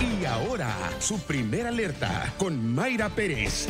Y ahora, su primera alerta con Mayra Pérez.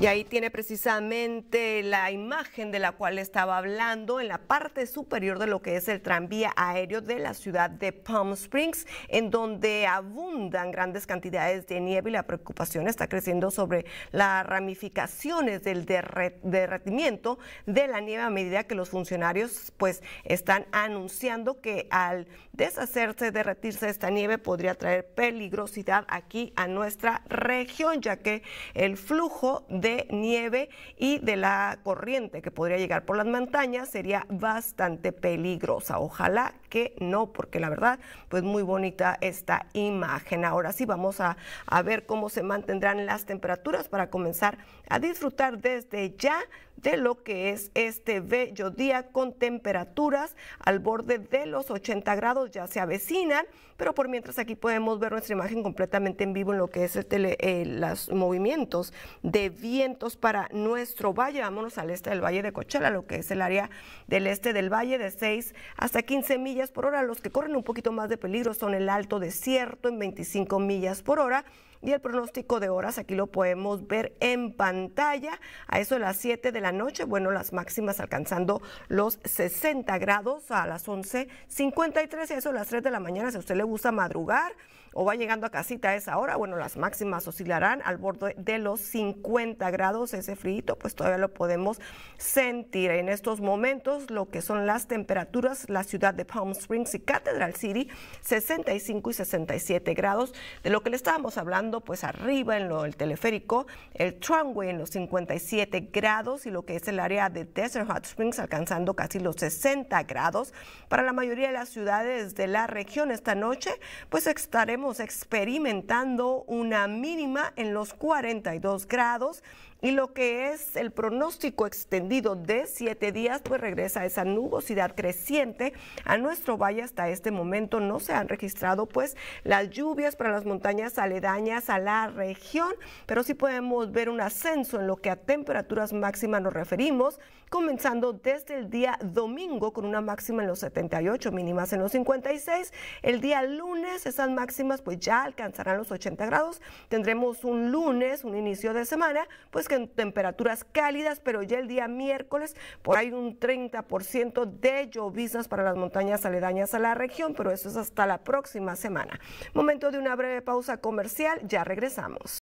Y ahí tiene precisamente la imagen de la cual estaba hablando en la parte superior de lo que es el tranvía aéreo de la ciudad de Palm Springs, en donde abundan grandes cantidades de nieve y la preocupación está creciendo sobre las ramificaciones del derretimiento de la nieve a medida que los funcionarios pues están anunciando que al deshacerse, derretirse esta nieve podría traer peligrosidad aquí a nuestra región, ya que el flujo de de nieve y de la corriente que podría llegar por las montañas sería bastante peligrosa. Ojalá que no, porque la verdad, pues muy bonita esta imagen. Ahora sí vamos a, ver cómo se mantendrán las temperaturas para comenzar a disfrutar desde ya de lo que es este bello día con temperaturas al borde de los 80 grados, ya se avecinan, pero por mientras aquí podemos ver nuestra imagen completamente en vivo en lo que es los eh, movimientos de vientos para nuestro valle. Vámonos al este del Valle de Cochela, lo que es el área del este del valle de 6 hasta 15 millas por hora. Los que corren un poquito más de peligro son el Alto Desierto en 25 millas por hora y el pronóstico de horas aquí lo podemos ver en pantalla a eso de las 7 de la noche, bueno, las máximas alcanzando los 60 grados a las 11.53 y a eso a las 3 de la mañana si a usted le gusta madrugar o va llegando a casita a esa hora, bueno, las máximas oscilarán al borde de los 50 grados, ese frío pues todavía lo podemos sentir en estos momentos, lo que son las temperaturas, la ciudad de Palm Springs y Cathedral City, 65 y 67 grados, de lo que le estábamos hablando pues arriba en lo, el teleférico, el tramway en los 57 grados y lo que es el área de Desert Hot Springs alcanzando casi los 60 grados. Para la mayoría de las ciudades de la región esta noche pues estaremos experimentando una mínima en los 42 grados y lo que es el pronóstico extendido de siete días, pues regresa esa nubosidad creciente a nuestro valle. Hasta este momento no se han registrado pues las lluvias para las montañas aledañas a la región, pero sí podemos ver un ascenso en lo que a temperaturas máximas nos referimos, comenzando desde el día domingo con una máxima en los 78, mínimas en los 56. El día lunes esas máximas pues ya alcanzarán los 80 grados. Tendremos un lunes, un inicio de semana, pues que en temperaturas cálidas, pero ya el día miércoles por ahí un 30% de llovizas para las montañas aledañas a la región, pero eso es hasta la próxima semana. Momento de una breve pausa comercial, ya regresamos.